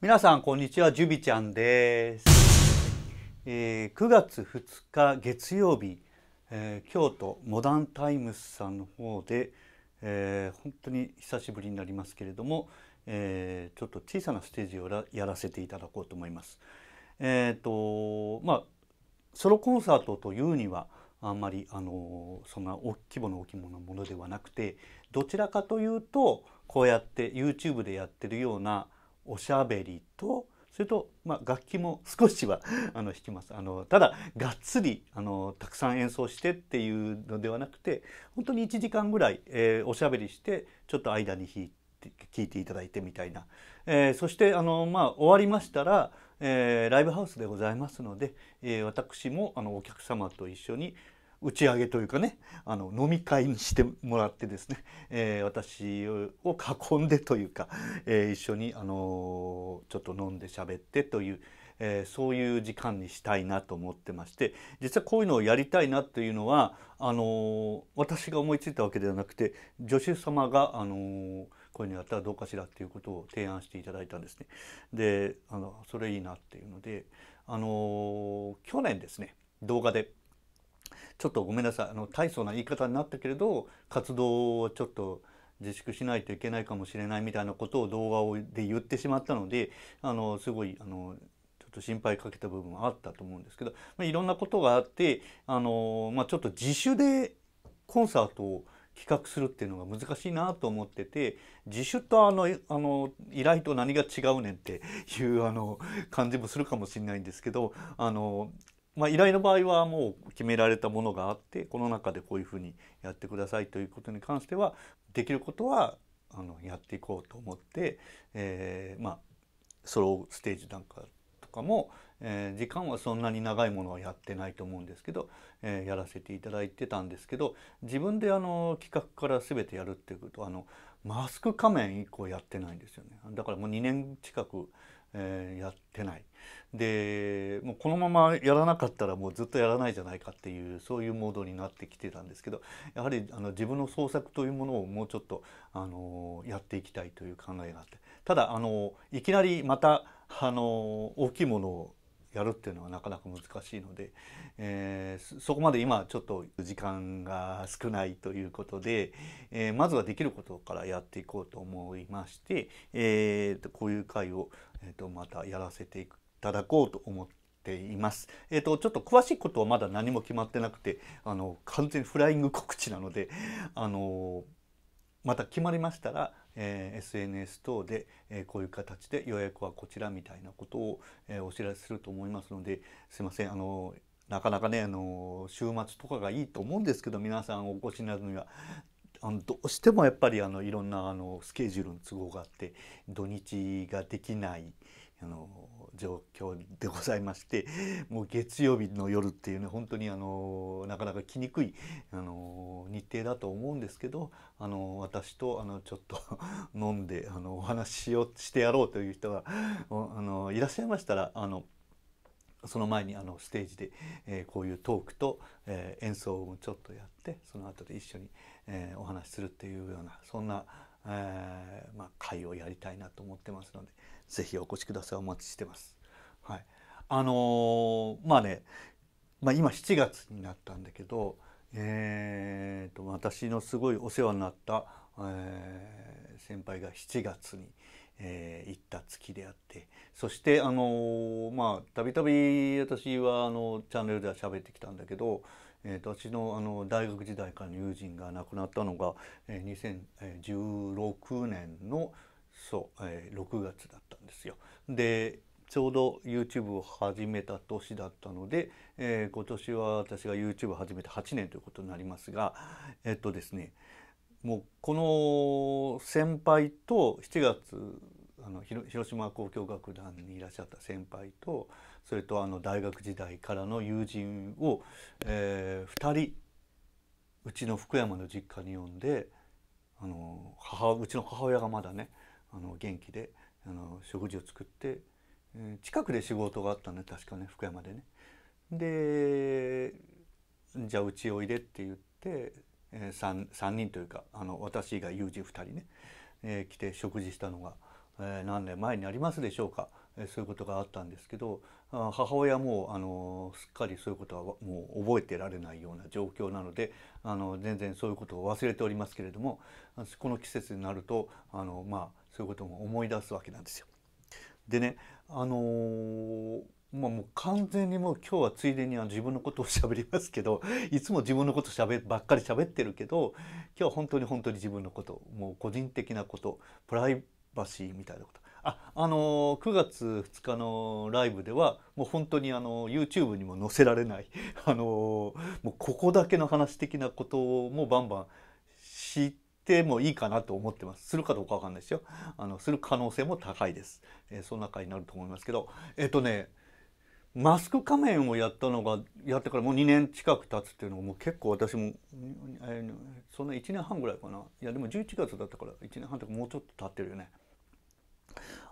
皆さんこんにちはジュビちゃんです、えー、9月2日月曜日、えー、京都モダンタイムスさんの方で、えー、本当に久しぶりになりますけれども、えちょっと小さなステージをやらせていただこうと思います。えっ、とまあソロコンサートというにはあんまりあのそんな大規模の大きいものではなくてどちらかというとこうやって YouTube でやってるようなおしゃべりとそれと、まあ、楽器も 少しはあの弾きますあのただがっつりあのたくさん演奏してっていうのではなくて本当に1時間ぐらい、えー、おしゃべりしてちょっと間に弾いて聞いていただいてみたいな、えー、そしてあの、まあ、終わりましたら、えー、ライブハウスでございますので、え私もあのお客様と一緒に、打ち上げというかねあの飲み会にしてもらってですね、えー、私を囲んでというか、えー、一緒に、あのー、ちょっと飲んで喋ってという、えそういう時間にしたいなと思ってまして実はこういうのをやりたいなというのはあの私が思いついたわけではなくて助手様が、あのこういうのやったらどうかしらっていうことを提案していただいたんですね。であのそれいいなっていうので、あの去年ですね動画でちょっとごめんなさいあの大層な言い方になったけれど活動をちょっと自粛しないといけないかもしれないみたいなことを動画で言ってしまったのであのすごいあのちょっと心配かけた部分はあったと思うんですけど、まあ、いろんなことがあってあの、まあ、ちょっと自主でコンサートを企画するっていうのが難しいなと思ってて自主とあのあの依頼と何が違うねんっていうあの感じもするかもしれないんですけどあのまあ、依頼の場合はもう決められたものがあってこの中でこういうふうにやってくださいということに関してはできることはあのやっていこうと思って、えー、まあソロステージなんかとかも、えー、時間はそんなに長いものはやってないと思うんですけど、えー、やらせていただいてたんですけど自分であの企画から全てやるっていうことあのマスク仮面以降やってないんですよねだからもう2年近くえー、やってないでもうこのままやらなかったらもうずっとやらないじゃないかっていうそういうモードになってきてたんですけどやはりあの自分の創作というものをもうちょっと、あのやっていきたいという考えがあってただ、あのいきなりまた、あの大きいものをやるっていうのはなかなか難しいので、えー、そこまで今ちょっと時間が少ないということで、えー、まずはできることからやっていこうと思いまして、えー、とこういう会を、えー、とまたやらせていただこうと思っています。えっ、ー、と、ちょっと詳しいことはまだ何も決まってなくて、あの、完全にフライング告知なので、あの、また決まりましたら、えー、SNS 等で、えー、こういう形で予約はこちらみたいなことを、えー、お知らせすると思いますのですいませんあのなかなかねあの週末とかがいいと思うんですけど皆さんお越しになるにはあのどうしてもやっぱりあのいろんなあのスケジュールの都合があって土日ができないあの状況でございまして もう月曜日の夜っていうね本当にあのなかなか来にくいあの日程だと思うんですけどあの私とあのちょっと 飲んであのお話をしてやろうという人が あのいらっしゃいましたらあのその前にあのステージで、えこういうトークと、え演奏をちょっとやってその後で一緒に、えお話しするっていうようなそんな、えまあ、会をやりたいなと思ってますので。ぜひお越しくださいお待ちしてます。はい、あのー、まあね、まあ、今7月になったんだけど、えーと、私のすごいお世話になった、えー、先輩が7月に、えー、行った月であってそしてあのー、まあたびたび私はあのチャンネルでは喋ってきたんだけど、えーと、私のあの大学時代からの友人が亡くなったのが、えー、2016年のそう、えー、6月だったんですよ。でちょうど YouTube を始めた年だったので、えー、今年は私が YouTube を始めて8年ということになりますがえっとですねもうこの先輩と7月あの広島交響楽団にいらっしゃった先輩とそれとあの大学時代からの友人を、えー、2人うちの福山の実家に呼んであの母うちの母親がまだねあの元気であの食事を作って、えー、近くで仕事があったんで確かね福山でね。でじゃあうちおいでって言って、えー、3, 3人というかあの私以外友人2人ね、えー、来て食事したのが、えー、何年前にありますでしょうか、えー、そういうことがあったんですけど母親も、あのすっかりそういうことはもう覚えてられないような状況なので、あの全然そういうことを忘れておりますけれどもこの季節になると、あのまそういうことも思い出すわけなんですよ。でねあのー、まあ、もう完全にもう今日はついでには自分のことを喋りますけど いつも自分のことしゃべばっかり喋ってるけど今日は本当に本当に自分のこともう個人的なことプライバシーみたいなことああのー、9月2日のライブではもう本当にあの YouTube にも載せられない あのー、もうここだけの話的なこともバンバン知っててもいいかなと思ってます。するかどうかわかんないですよ。あの、する可能性も高いです。えー、そんな回になると思いますけど、えっ、ー、とね、マスク仮面をやったのが、やってからもう2年近く経つっていうのがもう結構私も、えー、そんな1年半ぐらいかな。いや、でも11月だったから1年半とかもうちょっと経ってるよね。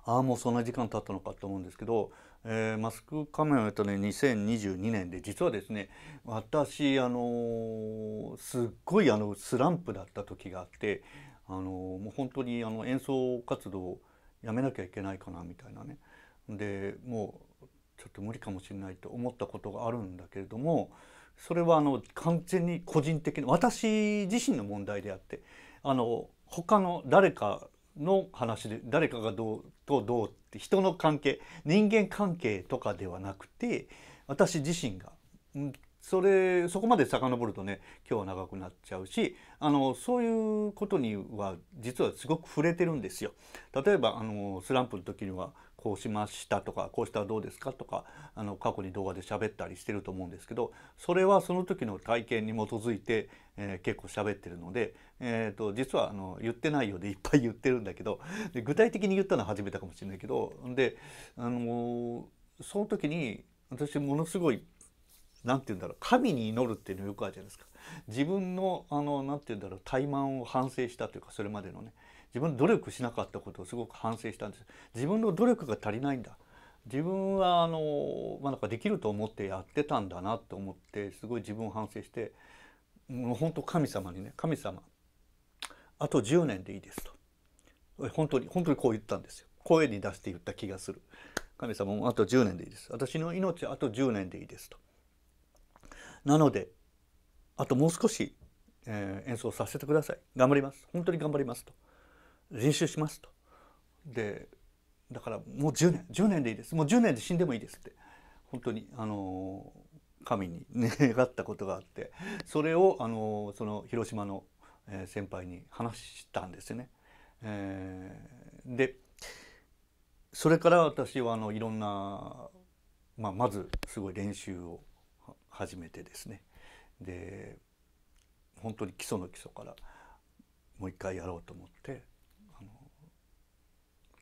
ああもうそんな時間経ったのかと思うんですけど、えー、マスク仮面をやったね2022年で実はですね私あのー、すっごいあのスランプだった時があってあのー、もう本当にあの演奏活動をやめなきゃいけないかなみたいなねでもうちょっと無理かもしれないと思ったことがあるんだけれどもそれはあの完全に個人的な私自身の問題であってあの他の誰かの話で誰かがどうとどうって人の関係人間関係とかではなくて私自身がそれそこまで遡るとね今日は長くなっちゃうしあのそういうことには実はすごく触れてるんですよ。例えばあのスランプの時にはこうしましたとかこうしたらどうですかとかあの過去に動画で喋ったりしてると思うんですけどそれはその時の体験に基づいて、えー、結構喋ってるので、えーと、実はあの言ってないようでいっぱい言ってるんだけどで具体的に言ったのは初めてかもしれないけどであのその時に私ものすごい何て言うんだろう神に祈るっていうのよくあるじゃないですか自分のあの何て言うんだろう怠慢を反省したというかそれまでのね自分の努力しなかったことをすごく反省したんです自分の努力が足りないんだ自分はあの、まあ、なんかできると思ってやってたんだなと思ってすごい自分を反省してもう本当神様にね神様あと10年でいいですと本当に本当にこう言ったんですよ声に出して言った気がする神様もあと10年でいいです私の命あと10年でいいですとなのであともう少し、えー、演奏させてください頑張ります本当に頑張りますと練習しますとでだからもう10年10年でいいですもう10年で死んでもいいですって本当にあの神に 願ったことがあってそれをあのその広島の先輩に話したんですね。えー、でそれから私はあのいろんな、まあ、まずすごい練習を始めてですねで本当に基礎の基礎からもう一回やろうと思ってあの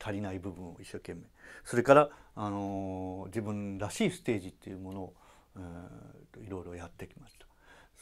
足りない部分を一生懸命それからあの自分らしいステージっていうものを、えいろいろやってきました。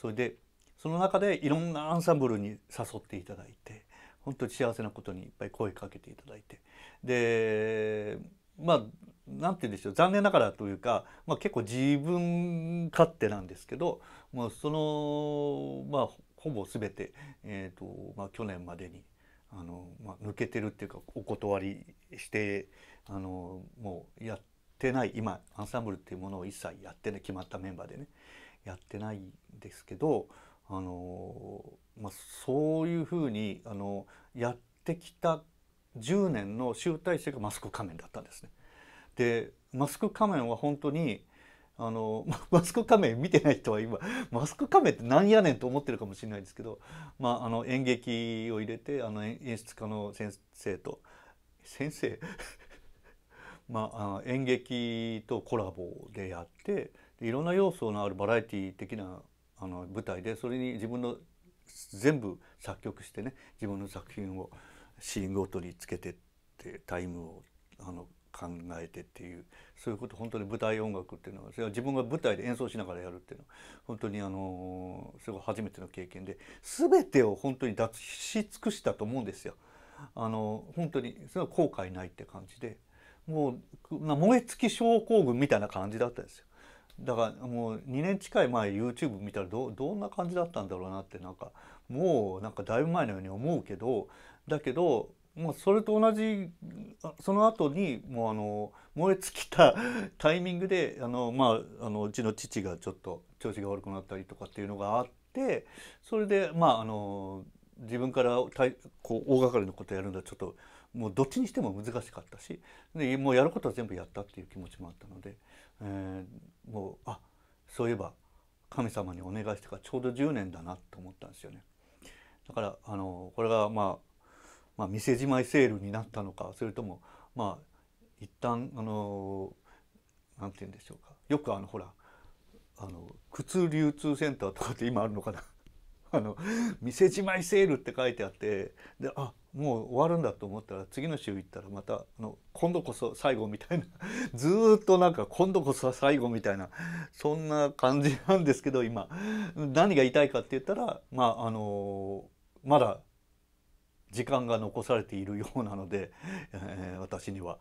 それでその中でいろんなアンサンブルに誘っていただいて本当に幸せなことにいっぱい声かけていただいてでまあなんて言うでしょう残念ながらというか、まあ、結構自分勝手なんですけど、まあ、その、まあ、ほぼ全て、えーとまあ、去年までにあの、まあ、抜けてるっていうかお断りしてあのもうやってない今アンサンブルっていうものを一切やってね決まったメンバーでねやってないんですけどあの、まあ、そういうふうにあのやってきた10年の集大成がマスク仮面だったんですね。でマスク仮面は本当にあのマスク仮面見てない人は今マスク仮面ってなんやねんと思ってるかもしれないですけど、まあ、あの演劇を入れてあの演出家の先生と先生 まあ、あ演劇とコラボでやっていろんな要素のあるバラエティー的なあの舞台でそれに自分の全部作曲してね自分の作品をシーンごとにつけてってタイムをあの考えてっていうそういうこと本当に舞台音楽っていうのはそれは自分が舞台で演奏しながらやるっていうのは本当にあのすごい初めての経験で全てを本当に脱し尽くしたと思うんですよ。あの本当にそれは後悔ないって感じでもうまあ、燃え尽き症候群みたいな感じだったんですよ。だからもう2年近い前 YouTube 見たらどどんな感じだったんだろうなってなんかもうなんかだいぶ前のように思うけどだけど、もうそれと同じその後にもうあの燃え尽きた タイミングであの、まあ、あのうちの父がちょっと調子が悪くなったりとかっていうのがあってそれで、まあ、あの自分からたいこう大掛かりなことやるのはちょっともうどっちにしても難しかったしでもうやることは全部やったっていう気持ちもあったので、えー、もうあそういえば神様にお願いしてからちょうど10年だなと思ったんですよね。だからあのこれがまあまあ、店じまいセールになったのかそれともまあ一旦あのなんて言うんでしょうかよくあのほらあの靴流通センターとかって今あるのかな あの店じまいセールって書いてあってであもう終わるんだと思ったら次の週行ったらまたあの今度こそ最後みたいな ずっとなんか今度こそ最後みたいなそんな感じなんですけど今何が言いたいかって言ったらまああのまだ時間が残されているようなので、えー、私には、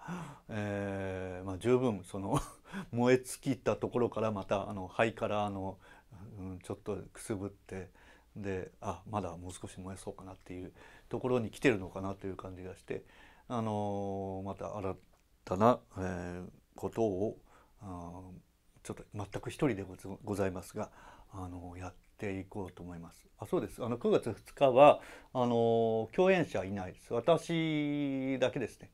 えーまあ、十分その 燃え尽きたところからまたあの肺からあの、うん、ちょっとくすぶってであまだもう少し燃えそうかなっていうところに来てるのかなという感じがして、あのー、また新たな、えー、ことをあちょっと全く一人でございますが、あのー、やってていこうと思います。あそうですあの9月2日はあの共演者いないです。私だけですね、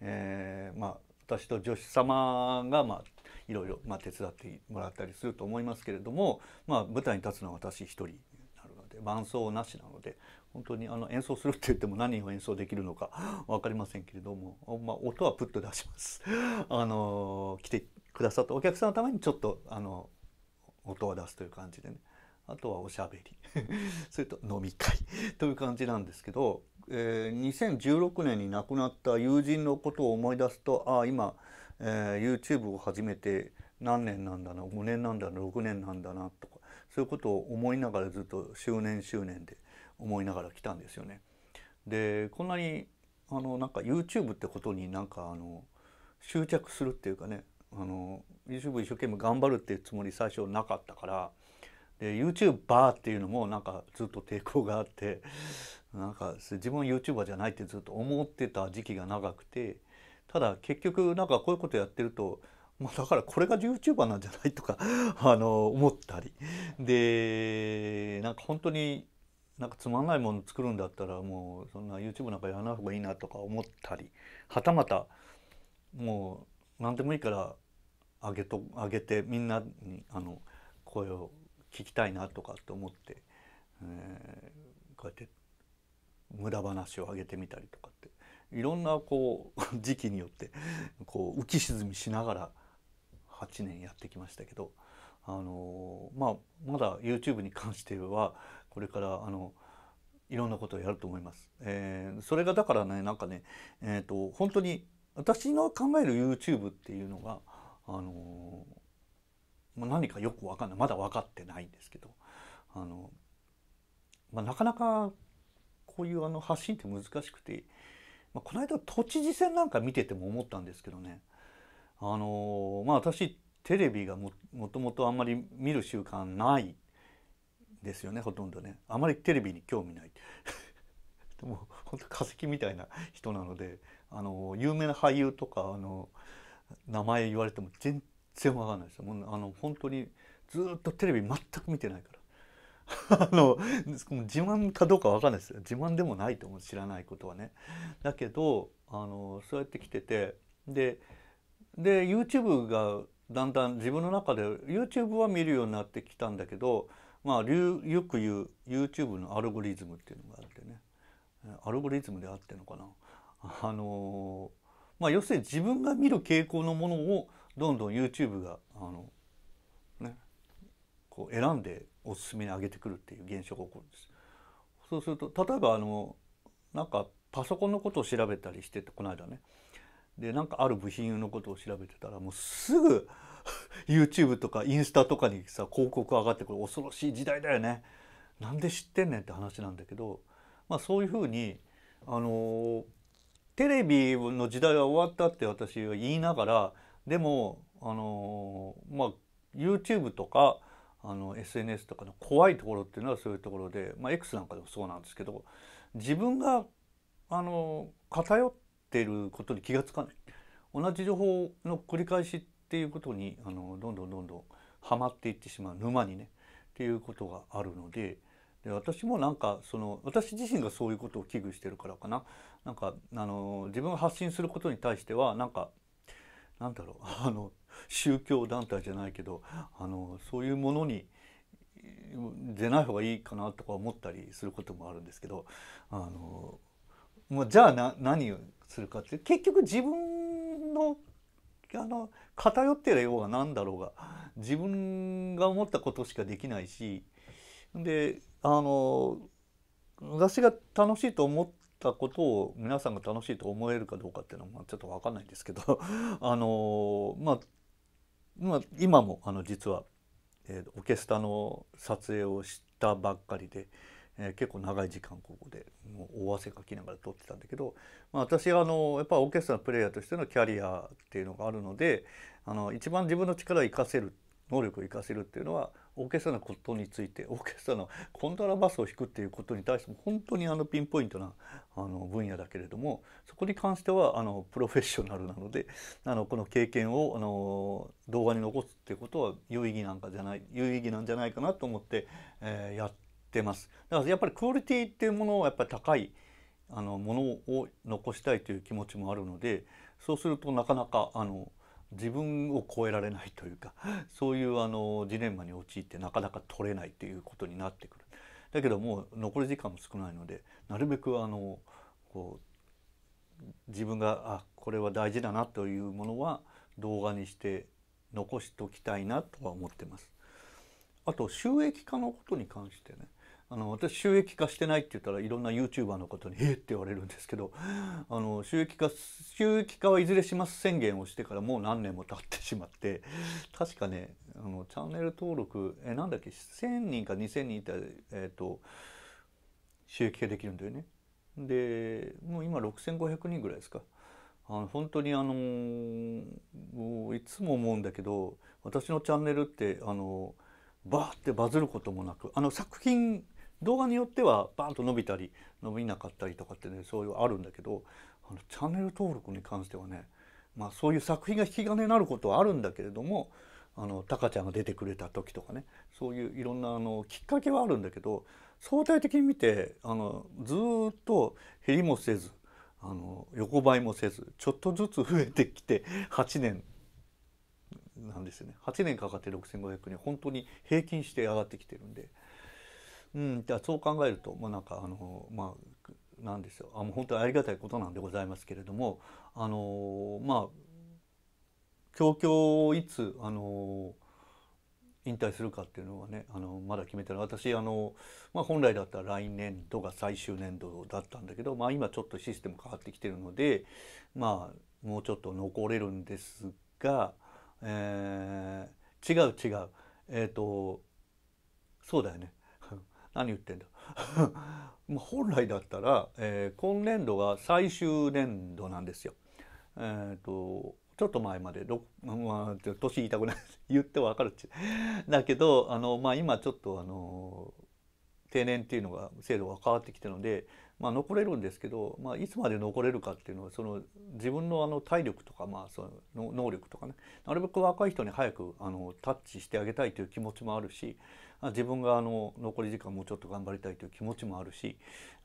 えー、まあ、私と助手様が、まあ、いろいろ、まあ、手伝ってもらったりすると思いますけれども、まあ、舞台に立つのは私一人になるので伴奏なしなので本当にあの演奏するって言っても何を演奏できるのか分かりませんけれども、まあ、音はプッと出します。あの来てくださったお客さんのためにちょっとあの音は出すという感じでね。あとはおしゃべり それと飲み会という感じなんですけど、えー、2016年に亡くなった友人のことを思い出すとああ今、えー、YouTube を始めて何年なんだな5年なんだな6年なんだなとかそういうことを思いながらずっと周年周年で思いながら来たんですよね。でこんなにあのなんか YouTube ってことになんかあの執着するっていうかねあの YouTube 一生懸命頑張るっていうつもり最初なかったからえー、YouTuber っていうのもなんかずっと抵抗があって なんか自分は YouTuber じゃないってずっと思ってた時期が長くてただ結局なんかこういうことやってるとまあ、だからこれが YouTuber なんじゃないとか あの思ったりでなんか本当になんかつまんないもの作るんだったらもうそんな YouTube なんかやらない方がいいなとか思ったりはたまたもう何でもいいから上げと上げてみんなにあの声を聞きたいなとかって思って、えー、こうやって無駄話を上げてみたりとかっていろんなこう 時期によってこう浮き沈みしながら8年やってきましたけど、あのー、まあ、まだ YouTube に関してはこれからあのいろんなことをやると思います。えー、それがだからねなんかね、えーと、と本当に私の考える YouTube っていうのが、あのーまあ、何かよく分かんないまだ分かってないんですけどあの、まあ、なかなかこういうあの発信って難しくて、まあ、この間都知事選なんか見てても思ったんですけどねあのまあ私テレビがもともとあんまり見る習慣ないですよねほとんどねあまりテレビに興味ない でも本当化石みたいな人なのであの有名な俳優とかあの名前言われても全わかんないですもうあの本当にずっとテレビ全く見てないから。あの自慢かどうかわかんないです自慢でもないと思う知らないことはね。だけどあのそうやって来ててでで YouTube がだんだん自分の中で YouTube は見るようになってきたんだけど、まあ、よく言う YouTube のアルゴリズムっていうのがあってねアルゴリズムであってのかな。あのまあ、要するに自分が見る傾向のものをどんどん YouTube があの、ね、こう選んでおすすめに上げてくるっていう現象が起こるんです。そうすると例えばあのなんかパソコンのことを調べたりしててこの間ねでなんかある部品のことを調べてたらもうすぐ YouTube とかインスタとかにさ広告上がってこれ恐ろしい時代だよねなんで知ってんねんって話なんだけど、まあ、そういうふうにあのテレビの時代は終わったって私は言いながらでも、あのー、まあ、YouTube とかあの SNS とかの怖いところっていうのはそういうところで、まあ、X なんかでもそうなんですけど自分が、あのー、偏ってることに気が付かない同じ情報の繰り返しっていうことに、あのー、どんどんどんどんはまっていってしまう沼にねっていうことがあるので。で私もなんかその私自身がそういうことを危惧してるからかななんかあの自分が発信することに対してはなんかだろう あの宗教団体じゃないけどあのそういうものに出ない方がいいかなとか思ったりすることもあるんですけどあの、まあ、じゃあな何をするかって結局自分のあの偏ってるようが何だろうが自分が思ったことしかできないしであの私が楽しいと思ったことを皆さんが楽しいと思えるかどうかっていうのはちょっと分かんないんですけど あのまあ、まあ、今もあの実は、えー、オケストラの撮影をしたばっかりで、えー、結構長い時間ここでもう大汗かきながら撮ってたんだけど、まあ、私あのやっぱオーケストラのプレイヤーとしてのキャリアっていうのがあるのであの一番自分の力を生かせる能力を生かせるっていうのはオーケストラのことについてオーケストラのコントラバスを弾くっていうことに対しても本当にあのピンポイントなあの分野だけれどもそこに関してはあのプロフェッショナルなのであのこの経験をあの動画に残すっていうことは有意義なんかじゃない有意義なんじゃないかなと思って、えー、やってます。だからやっぱりクオリティっていうものをやっぱり高いあのものを残したいという気持ちもあるのでそうするとなかなかあの自分を超えられないというかそういうあのジレンマに陥ってなかなか取れないということになってくるだけどもう残り時間も少ないのでなるべくあのこう自分があこれは大事だなというものは動画にして残しときたいなとは思ってます。あと収益化のことに関してねあの私収益化してないって言ったらいろんな YouTuber のとに「えっ!」って言われるんですけどあの収益化収益化はいずれします宣言をしてからもう何年も経ってしまって確かねあのチャンネル登録えなんだっけ1,000人か2,000人いたら、えっ、ー、と収益化できるんだよね。でもう今6,500人ぐらいですか。あの本当にあのー、もういつも思うんだけど私のチャンネルってあのー、バーってバズることもなくあの作品動画によってはバーンと伸びたり伸びなかったりとかってねそういうあるんだけどあのチャンネル登録に関してはね、まあ、そういう作品が引き金になることはあるんだけれどもあのタカちゃんが出てくれた時とかねそういういろんなあのきっかけはあるんだけど相対的に見てあのずっと減りもせずあの横ばいもせずちょっとずつ増えてきて8年なんですよね8年かかって6,500人本当に平均して上がってきてるんで。うん、あそう考えると、まあ、なんかあのまあなんですよあもう本当にありがたいことなんでございますけれどもあのまあ教教いつあの引退するかっていうのはねあのまだ決めてない私あの、まあ、本来だったら来年度が最終年度だったんだけど、まあ、今ちょっとシステム変わってきてるので、まあ、もうちょっと残れるんですが、えー、違う違うえっ、ー、とそうだよね何言ってんだ 本来だったら、えー、今年度が最終年度なんですよ。えーと、ちょっと前までまあ、年言いたくない 言ってわかるっちだけどあの、まあ、今ちょっとあの定年っていうのが制度が変わってきてるので、まあ、残れるんですけど、まあ、いつまで残れるかっていうのはその自分のあの体力とか、まあ、その能力とかねなるべく若い人に早くあのタッチしてあげたいという気持ちもあるし自分があの残り時間もうちょっと頑張りたいという気持ちもあるし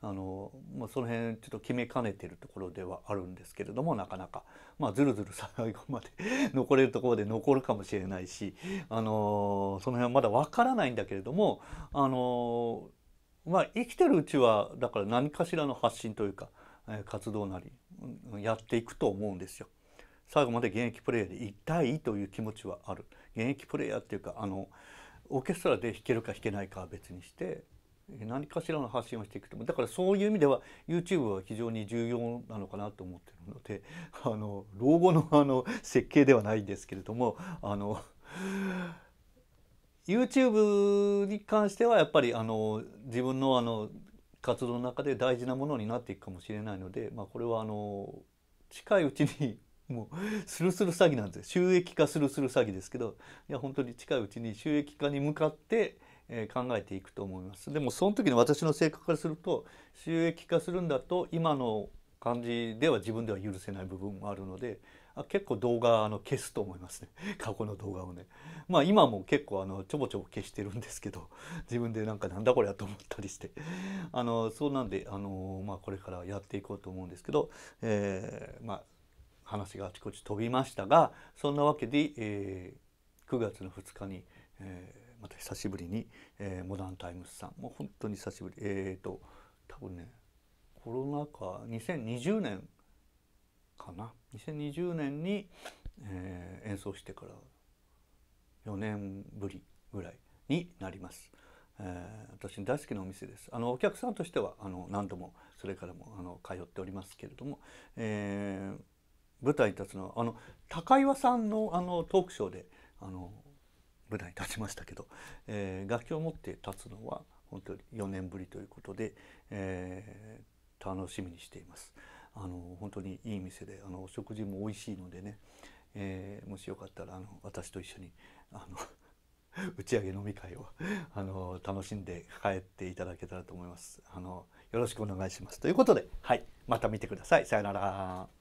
あの、まあ、その辺ちょっと決めかねてるところではあるんですけれどもなかなか、まあ、ずるずる最後まで 残れるところで残るかもしれないしあのその辺はまだ分からないんだけれどもあの、まあ、生きてるうちはだから何かしらの発信というか活動なりやっていくと思うんですよ。最後まで現役プレイヤーで一たという気持ちはある現役プレイヤーっていうかあのオーケストラで弾けるか弾けないかは別にして何かしらの発信をしていくとだからそういう意味では YouTube は非常に重要なのかなと思ってるのであの老後のあの設計ではないんですけれどもあの YouTube に関してはやっぱりあの自分のあの活動の中で大事なものになっていくかもしれないので、まあ、これはあの近いうちにもうスルスル詐欺なんです収益化スルスル詐欺ですけどいや本当に近いうちに収益化に向かって、えー、考えていくと思いますでもその時の私の性格からすると収益化するんだと今の感じでは自分では許せない部分もあるのであ結構動画あの消すと思いますね 過去の動画をねまあ今も結構あのちょぼちょぼ消してるんですけど自分でなんかなんだこれやと思ったりしてあのそうなんであのまあこれからやっていこうと思うんですけど、えー、まあ話があちこち飛びましたがそんなわけで、えー、9月の2日に、えー、また久しぶりに、えー、モダンタイムズさんもう本当に久しぶりえっ、ー、と多分ねコロナ禍2020年かな2020年に、えー、演奏してから4年ぶりぐらいになります。えー、私大好きなお店です。あのお客さんとしてはあの何度もそれからもあの通っておりますけれども、えー舞台に立つのはあの高岩さんのあのトークショーであの舞台に立ちましたけど、えー、楽器を持って立つのは本当に4年ぶりということで、えー、楽しみにしています。あの本当にいい店であの食事も美味しいのでね、えー、もしよかったらあの私と一緒にあの 打ち上げ飲み会をあの楽しんで帰っていただけたらと思います。あのよろしくお願いしますということで、はい、また見てください。さよなら。